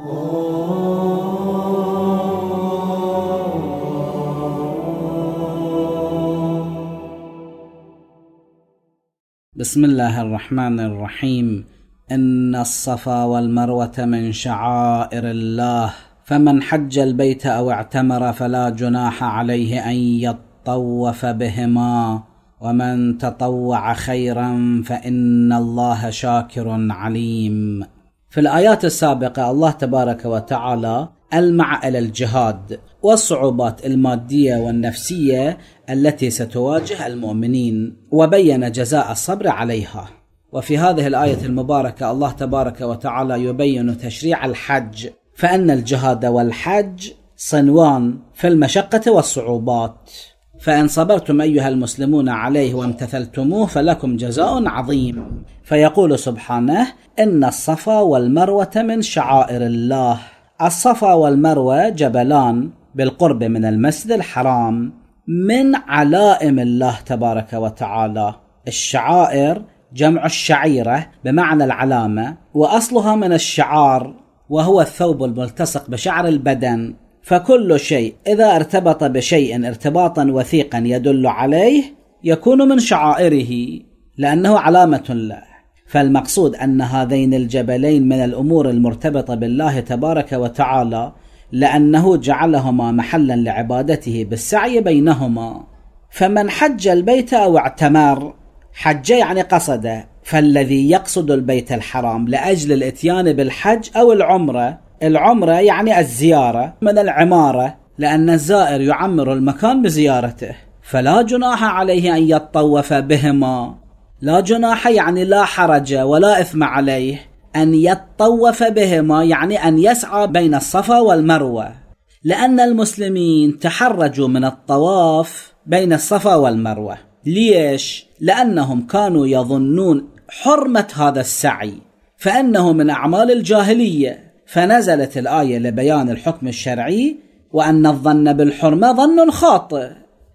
بسم الله الرحمن الرحيم ان الصفا والمروه من شعائر الله فمن حج البيت او اعتمر فلا جناح عليه ان يطوف بهما ومن تطوع خيرا فان الله شاكر عليم في الآيات السابقة الله تبارك وتعالى ألمع إلى الجهاد والصعوبات المادية والنفسية التي ستواجه المؤمنين وبين جزاء الصبر عليها وفي هذه الآية المباركة الله تبارك وتعالى يبين تشريع الحج فأن الجهاد والحج صنوان في المشقة والصعوبات فإن صبرتم أيها المسلمون عليه وامتثلتموه فلكم جزاء عظيم فيقول سبحانه إن الصفا والمروة من شعائر الله الصفا والمروة جبلان بالقرب من المسجد الحرام من علائم الله تبارك وتعالى الشعائر جمع الشعيرة بمعنى العلامة وأصلها من الشعار وهو الثوب الملتصق بشعر البدن فكل شيء إذا ارتبط بشيء ارتباطا وثيقا يدل عليه يكون من شعائره لأنه علامة له فالمقصود أن هذين الجبلين من الأمور المرتبطة بالله تبارك وتعالى لأنه جعلهما محلا لعبادته بالسعي بينهما فمن حج البيت أو اعتمر حج يعني قصده فالذي يقصد البيت الحرام لأجل الاتيان بالحج أو العمرة العمرة يعني الزيارة من العمارة لأن الزائر يعمر المكان بزيارته فلا جناح عليه أن يطوف بهما لا جناح يعني لا حرج ولا إثم عليه أن يطوف بهما يعني أن يسعى بين الصفا والمروة لأن المسلمين تحرجوا من الطواف بين الصفا والمروة ليش؟ لأنهم كانوا يظنون حرمة هذا السعي فإنه من أعمال الجاهلية فنزلت الآية لبيان الحكم الشرعي وأن الظن بالحرمة ظن خاطئ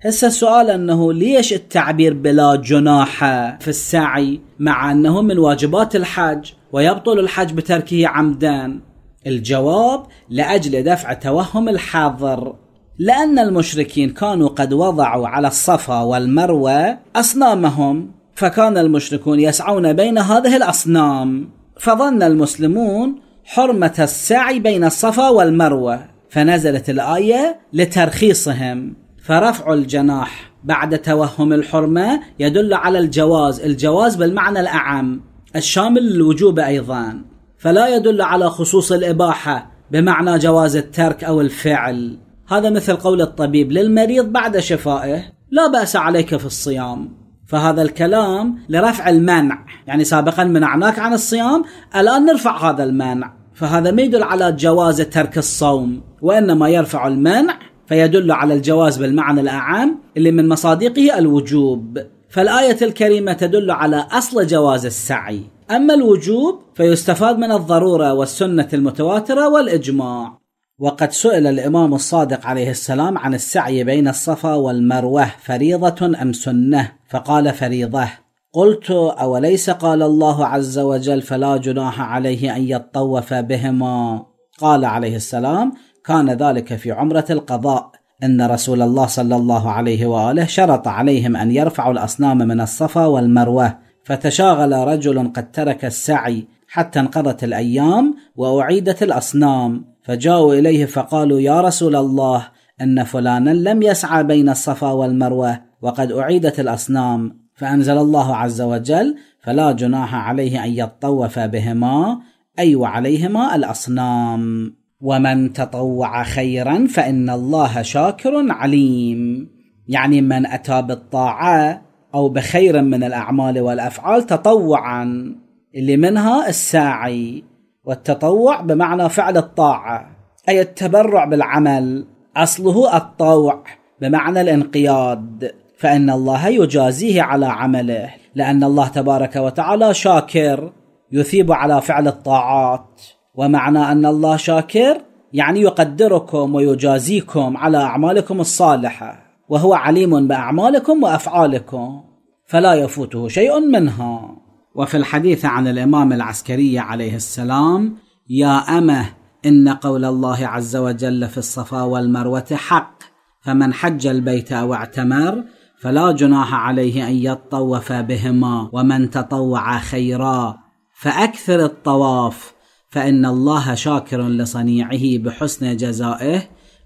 هسه السؤال أنه ليش التعبير بلا جناح في السعي مع أنه من واجبات الحج ويبطل الحج بتركه عمدا الجواب لأجل دفع توهم الحاضر لأن المشركين كانوا قد وضعوا على الصفا والمروة أصنامهم فكان المشركون يسعون بين هذه الأصنام فظن المسلمون حرمة السعي بين الصفا والمروة فنزلت الآية لترخيصهم فرفع الجناح بعد توهم الحرمة يدل على الجواز الجواز بالمعنى الأعم الشامل للوجوب أيضا فلا يدل على خصوص الإباحة بمعنى جواز الترك أو الفعل هذا مثل قول الطبيب للمريض بعد شفائه لا بأس عليك في الصيام فهذا الكلام لرفع المنع يعني سابقا منعناك عن الصيام الآن نرفع هذا المنع فهذا ما يدل على جواز ترك الصوم وإنما يرفع المنع فيدل على الجواز بالمعنى الأعام اللي من مصادقه الوجوب فالآية الكريمة تدل على أصل جواز السعي أما الوجوب فيستفاد من الضرورة والسنة المتواترة والإجماع وقد سئل الإمام الصادق عليه السلام عن السعي بين الصفا والمروة فريضة أم سنة فقال فريضة قلت أوليس قال الله عز وجل فلا جناح عليه أن يطوف بهما قال عليه السلام كان ذلك في عمرة القضاء ان رسول الله صلى الله عليه واله شرط عليهم ان يرفعوا الاصنام من الصفا والمروه فتشاغل رجل قد ترك السعي حتى انقضت الايام واعيدت الاصنام فجاءوا اليه فقالوا يا رسول الله ان فلانا لم يسعى بين الصفا والمروه وقد اعيدت الاصنام فانزل الله عز وجل فلا جناح عليه ان يطوف بهما اي وعليهما الاصنام ومن تطوع خيرا فان الله شاكر عليم يعني من اتى بالطاعه او بخير من الاعمال والافعال تطوعا اللي منها الساعي والتطوع بمعنى فعل الطاعة أي التبرع بالعمل أصله الطوع بمعنى الانقياد فإن الله يجازيه على عمله لأن الله تبارك وتعالى شاكر يثيب على فعل الطاعات ومعنى أن الله شاكر يعني يقدركم ويجازيكم على أعمالكم الصالحة وهو عليم بأعمالكم وأفعالكم فلا يفوته شيء منها وفي الحديث عن الإمام العسكري عليه السلام يا أمه إن قول الله عز وجل في الصفا والمروة حق فمن حج البيت أو اعتمر فلا جناح عليه أن يطوف بهما ومن تطوع خيرا فأكثر الطواف فإن الله شاكر لصنيعه بحسن جزائه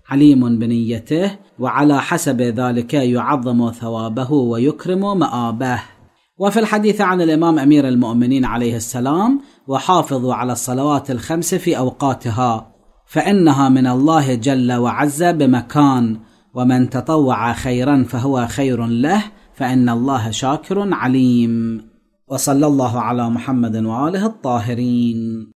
عليم بنيته وعلى حسب ذلك يعظم ثوابه ويكرم مآبه وفي الحديث عن الإمام أمير المؤمنين عليه السلام وحافظوا على الصلوات الخمس في أوقاتها فإنها من الله جل وعز بمكان ومن تطوع خيرا فهو خير له فإن الله شاكر عليم وصلى الله على محمد وآله الطاهرين